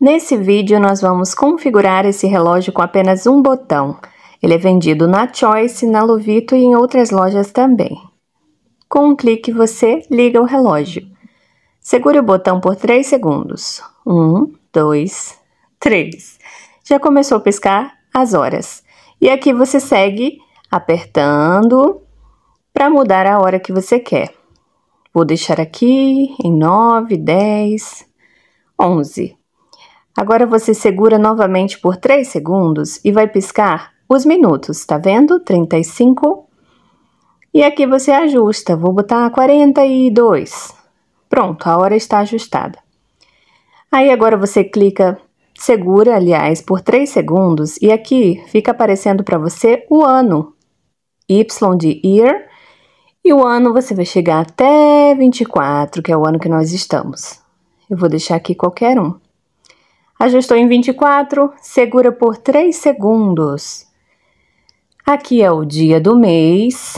Nesse vídeo nós vamos configurar esse relógio com apenas um botão. Ele é vendido na Choice, na Lovito e em outras lojas também. Com um clique você liga o relógio. Segure o botão por 3 segundos. 1, 2, 3. Já começou a piscar as horas. E aqui você segue apertando para mudar a hora que você quer. Vou deixar aqui em 9, 10, 11. Agora você segura novamente por 3 segundos e vai piscar os minutos, tá vendo? 35. E aqui você ajusta, vou botar 42. Pronto, a hora está ajustada. Aí agora você clica, segura, aliás, por 3 segundos e aqui fica aparecendo para você o ano. Y de year e o ano você vai chegar até 24, que é o ano que nós estamos. Eu vou deixar aqui qualquer um. Ajustou em 24, segura por 3 segundos. Aqui é o dia do mês,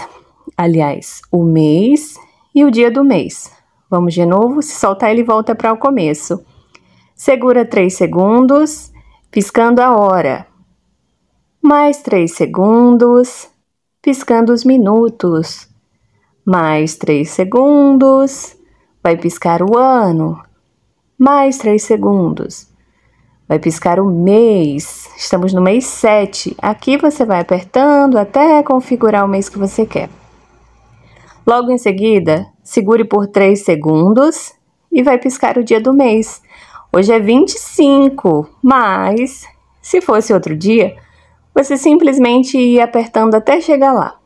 aliás, o mês e o dia do mês. Vamos de novo, se soltar ele volta para o começo. Segura 3 segundos, piscando a hora. Mais 3 segundos, piscando os minutos. Mais 3 segundos, vai piscar o ano. Mais 3 segundos Vai piscar o mês. Estamos no mês 7. Aqui você vai apertando até configurar o mês que você quer. Logo em seguida, segure por 3 segundos e vai piscar o dia do mês. Hoje é 25, mas se fosse outro dia, você simplesmente ia apertando até chegar lá.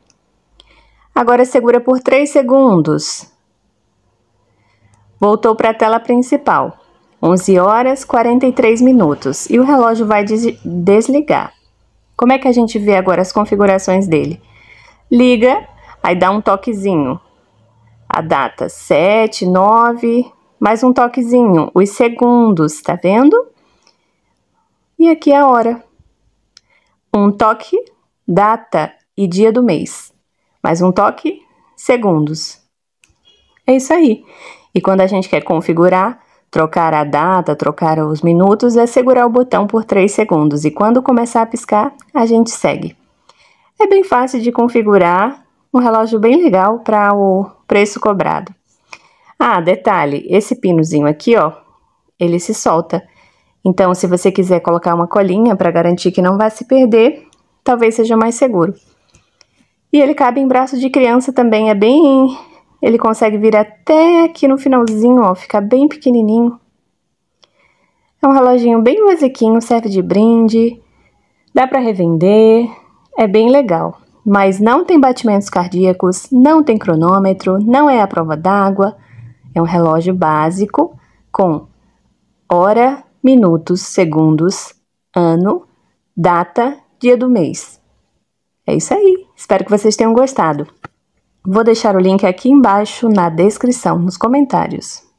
Agora segura por 3 segundos. Voltou para a tela principal. 11 horas 43 minutos e o relógio vai desligar. Como é que a gente vê agora as configurações dele? Liga, aí dá um toquezinho. A data 7, 9, mais um toquezinho, os segundos, tá vendo? E aqui a hora. Um toque, data e dia do mês. Mais um toque, segundos. É isso aí. E quando a gente quer configurar, Trocar a data, trocar os minutos é segurar o botão por 3 segundos e quando começar a piscar, a gente segue. É bem fácil de configurar, um relógio bem legal para o preço cobrado. Ah, detalhe, esse pinozinho aqui, ó, ele se solta. Então, se você quiser colocar uma colinha para garantir que não vai se perder, talvez seja mais seguro. E ele cabe em braço de criança também, é bem ele consegue vir até aqui no finalzinho, ó, ficar bem pequenininho. É um reloginho bem basiquinho, serve de brinde, dá para revender, é bem legal. Mas não tem batimentos cardíacos, não tem cronômetro, não é a prova d'água. É um relógio básico com hora, minutos, segundos, ano, data, dia do mês. É isso aí. Espero que vocês tenham gostado. Vou deixar o link aqui embaixo na descrição, nos comentários.